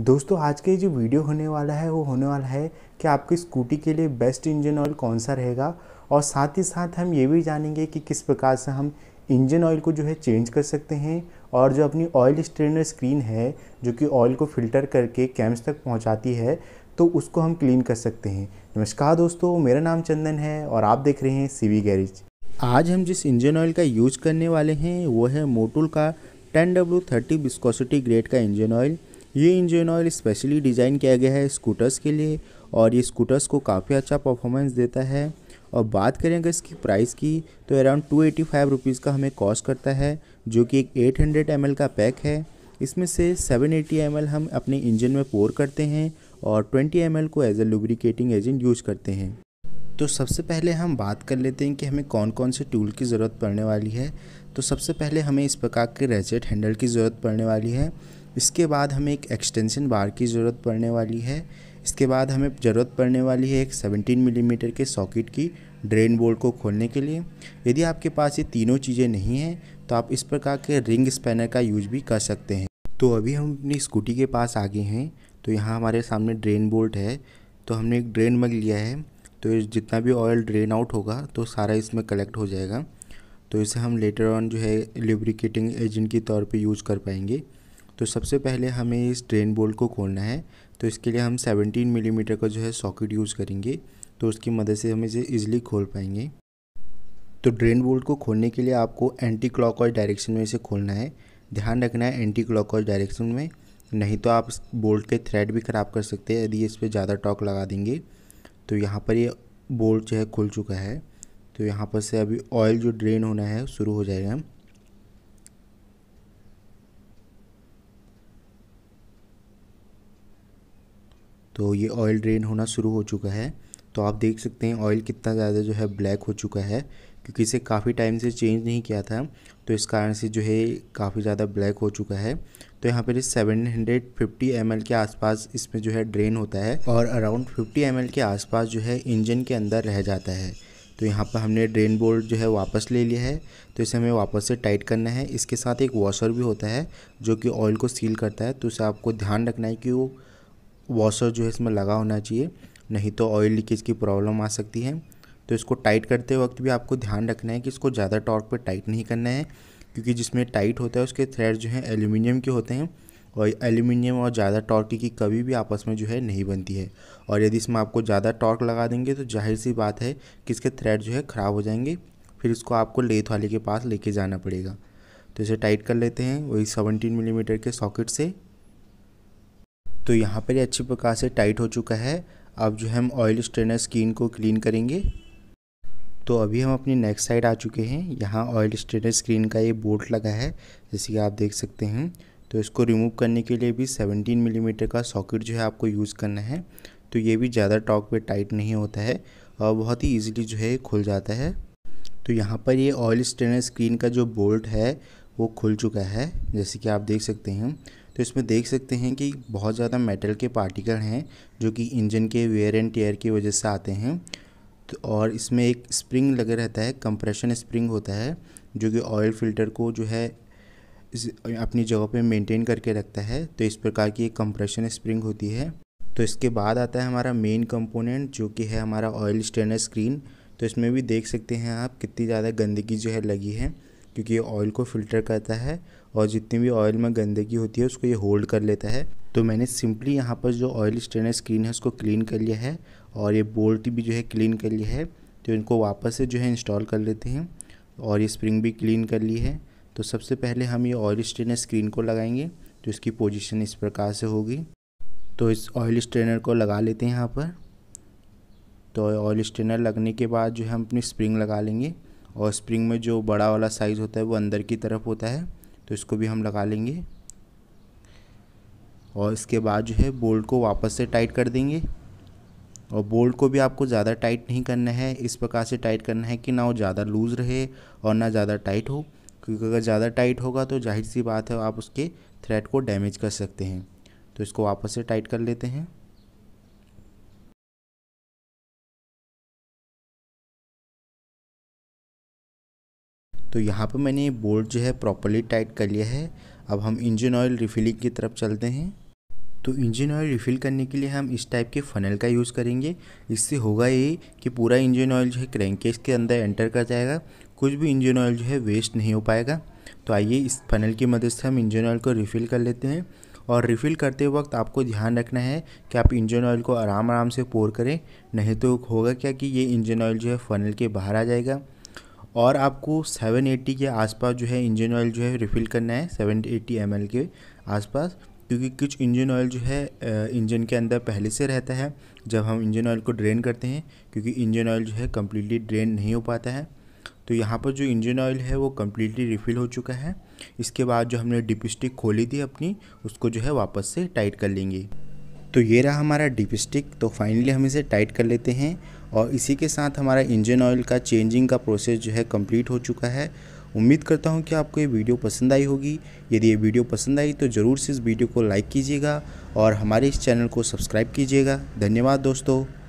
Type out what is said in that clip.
दोस्तों आज का ये जो वीडियो होने वाला है वो होने वाला है कि आपकी स्कूटी के लिए बेस्ट इंजन ऑयल कौन सा रहेगा और साथ ही साथ हम ये भी जानेंगे कि किस प्रकार से हम इंजन ऑयल को जो है चेंज कर सकते हैं और जो अपनी ऑयल स्ट्रेनर स्क्रीन है जो कि ऑयल को फिल्टर करके कैम्स तक पहुँचाती है तो उसको हम क्लीन कर सकते हैं नमस्कार दोस्तों मेरा नाम चंदन है और आप देख रहे हैं सी गैरेज आज हम जिस इंजन ऑयल का यूज करने वाले हैं वो है मोटुल का ten W thirty viscosity grade का इंजन ऑयल ये इंजन ऑयल स्पेशली डिज़ाइन किया गया है स्कूटर्स के लिए और ये स्कूटर्स को काफ़ी अच्छा परफॉर्मेंस देता है और बात करें अगर इसकी प्राइस की तो around two eighty five rupees का हमें कॉस्ट करता है जो कि एक एट हंड्रेड एम एल का पैक है इसमें से सेवन एटी एम एल हम अपने इंजन में पोर करते हैं और ट्वेंटी एम एल को as a lubricating agent use करते हैं तो सबसे पहले हम बात कर लेते हैं कि हमें कौन कौन से टूल की ज़रूरत पड़ने वाली है तो सबसे पहले हमें इस प्रकार के रेजेट हैंडल की ज़रूरत पड़ने वाली है इसके बाद हमें एक एक्सटेंशन बार की ज़रूरत पड़ने वाली है इसके बाद हमें ज़रूरत पड़ने वाली है एक 17 मिलीमीटर mm के सॉकेट की ड्रेन बोल्ट को खोलने के लिए यदि आपके पास ये तीनों चीज़ें नहीं हैं तो आप इस प्रकार के रिंग स्पैनर का यूज भी कर सकते हैं तो अभी हम अपनी स्कूटी के पास आ गए हैं तो यहाँ हमारे सामने ड्रेन बोल्ट है तो हमने एक ड्रेन मग लिया है तो जितना भी ऑयल ड्रेन आउट होगा तो सारा इसमें कलेक्ट हो जाएगा तो इसे हम लेटर ऑन जो है लिब्रिकेटिंग एजेंट के तौर पर यूज़ कर पाएंगे तो सबसे पहले हमें इस ड्रेन बोल्ट को खोलना है तो इसके लिए हम 17 मिलीमीटर mm का जो है सॉकेट यूज़ करेंगे तो उसकी मदद से हम इसे ईजिली खोल पाएंगे तो ड्रेन बोल्ट को खोलने के लिए आपको एंटी क्लॉक डायरेक्शन में इसे खोलना है ध्यान रखना है एंटी क्लॉक डायरेक्शन में नहीं तो आप बोल्ट के थ्रेड भी ख़राब कर सकते हैं यदि इस पर ज़्यादा टॉक लगा देंगे तो यहाँ पर ये बोल्ट जो है खुल चुका है तो यहाँ पर से अभी ऑयल जो ड्रेन होना है शुरू हो जाएगा तो ये ऑयल ड्रेन होना शुरू हो चुका है तो आप देख सकते हैं ऑयल कितना ज़्यादा जो है ब्लैक हो चुका है क्योंकि इसे काफ़ी टाइम से चेंज नहीं किया था तो इस कारण से जो है काफ़ी ज़्यादा ब्लैक हो चुका है तो यहाँ पर seven hundred fifty M L के आसपास इसमें जो है ड्रेन होता है और अराउंड फिफ्टी एम एल के आसपास जो है इंजन के अंदर रह जाता है तो यहाँ पर हमने ड्रेन बोल्ट जो है वापस ले लिया है तो इसे हमें वापस से टाइट करना है इसके साथ एक वॉशर भी होता है जो कि ऑयल को सील करता है तो उसे आपको ध्यान रखना है कि वो वॉशर जो है इसमें लगा होना चाहिए नहीं तो ऑयल लीकेज की प्रॉब्लम आ सकती है तो इसको टाइट करते वक्त भी आपको ध्यान रखना है कि इसको ज़्यादा टॉर्क पर टाइट नहीं करना है क्योंकि जिसमें टाइट होता है उसके थ्रेड जो हैं एल्यूमिनियम के होते हैं और एल्यूमिनियम और ज़्यादा टॉर्क की कभी भी आपस में जो है नहीं बनती है और यदि इसमें आपको ज़्यादा टॉर्क लगा देंगे तो जाहिर सी बात है कि इसके थ्रेड जो है ख़राब हो जाएंगे फिर इसको आपको लेथ वाले के पास लेके जाना पड़ेगा तो इसे टाइट कर लेते हैं वही सेवनटीन मिलीमीटर के सॉकेट से तो यहाँ पर ये अच्छी प्रकार से टाइट हो चुका है अब जो है हम ऑयल स्ट्रेनर स्किन को क्लीन करेंगे तो अभी हम अपनी नेक्स्ट साइड आ चुके हैं यहाँ ऑयल स्ट्रेनर स्क्रीन का ये बोल्ट लगा है जैसे कि आप देख सकते हैं तो इसको रिमूव करने के लिए भी 17 मिलीमीटर mm का सॉकेट जो है आपको यूज़ करना है तो ये भी ज़्यादा टॉक पे टाइट नहीं होता है और बहुत ही इजीली जो है खुल जाता है तो यहाँ पर ये ऑयल स्ट्रेनर स्क्रीन का जो बोल्ट है वो खुल चुका है जैसे कि आप देख सकते हैं तो इसमें देख सकते हैं कि बहुत ज़्यादा मेटल के पार्टिकल हैं जो कि इंजन के वेयर एंड टेयर की वजह से आते हैं तो और इसमें एक स्प्रिंग लगे रहता है कंप्रेशन स्प्रिंग होता है जो कि ऑयल फिल्टर को जो है अपनी जगह पे मेंटेन करके रखता है तो इस प्रकार की एक कंप्रेशन स्प्रिंग होती है तो इसके बाद आता है हमारा मेन कंपोनेंट जो कि है हमारा ऑयल स्टेनर स्क्रीन तो इसमें भी देख सकते हैं आप कितनी ज़्यादा गंदगी जो है लगी है क्योंकि ये ऑयल को फ़िल्टर करता है और जितनी भी ऑयल में गंदगी होती है उसको ये होल्ड कर लेता है तो मैंने सिंपली यहाँ पर जो ऑयल स्टेनर स्क्रीन है उसको क्लीन कर लिया है और ये बोल्ट भी जो है क्लीन कर लिया है तो इनको वापस से जो है इंस्टॉल कर लेते हैं और ये स्प्रिंग भी क्लीन कर ली है तो सबसे पहले हम ये ऑयल स्ट्रेनर स्क्रीन को लगाएंगे तो इसकी पोजीशन इस प्रकार से होगी तो इस ऑयल स्ट्रेनर को लगा लेते हैं यहाँ पर तो ऑयल स्ट्रेनर लगने के बाद जो है हम अपनी स्प्रिंग लगा लेंगे और स्प्रिंग में जो बड़ा वाला साइज़ होता है वो अंदर की तरफ होता है तो इसको भी हम लगा लेंगे और इसके बाद जो है बोल्ट को वापस से टाइट कर देंगे और बोल्ट को भी आपको ज़्यादा टाइट नहीं करना है इस प्रकार से टाइट करना है कि ना वो ज़्यादा लूज़ रहे और ना ज़्यादा टाइट हो क्योंकि अगर ज़्यादा टाइट होगा तो जाहिर सी बात है आप उसके थ्रेड को डैमेज कर सकते हैं तो इसको वापस से टाइट कर लेते हैं तो यहाँ पर मैंने बोल्ट जो है प्रॉपरली टाइट कर लिया है अब हम इंजन ऑयल रिफिलिंग की तरफ चलते हैं तो इंजन ऑयल रिफ़िल करने के लिए हम इस टाइप के फनल का यूज़ करेंगे इससे होगा ये कि पूरा इंजन ऑयल जो है क्रैंकेज के अंदर एंटर कर जाएगा कुछ भी इंजन ऑयल जो है वेस्ट नहीं हो पाएगा तो आइए इस फनल की मदद से हम इंजन ऑयल को रिफ़िल कर लेते हैं और रिफ़िल करते वक्त आपको ध्यान रखना है कि आप इंजन ऑयल को आराम आराम से पोर करें नहीं तो होगा क्या कि ये इंजन ऑयल जो है फनल के बाहर आ जाएगा और आपको 780 के आसपास जो है इंजन ऑयल जो है रिफ़िल करना है 780 एटी के आसपास क्योंकि कुछ इंजन ऑयल जो है इंजन के अंदर पहले से रहता है जब हम इंजन ऑयल को ड्रेन करते हैं क्योंकि इंजन ऑयल जो है कम्प्लीटली ड्रेन नहीं हो पाता है तो यहाँ पर जो इंजन ऑयल है वो कम्प्लीटली रिफ़िल हो चुका है इसके बाद जो हमने डिपस्टिक खोली थी अपनी उसको जो है वापस से टाइट कर लेंगे तो ये रहा हमारा डिपस्टिक तो फाइनली हम इसे टाइट कर लेते हैं और इसी के साथ हमारा इंजन ऑयल का चेंजिंग का प्रोसेस जो है कंप्लीट हो चुका है उम्मीद करता हूँ कि आपको ये वीडियो पसंद आई होगी यदि ये वीडियो पसंद आई तो ज़रूर से इस वीडियो को लाइक कीजिएगा और हमारे इस चैनल को सब्सक्राइब कीजिएगा धन्यवाद दोस्तों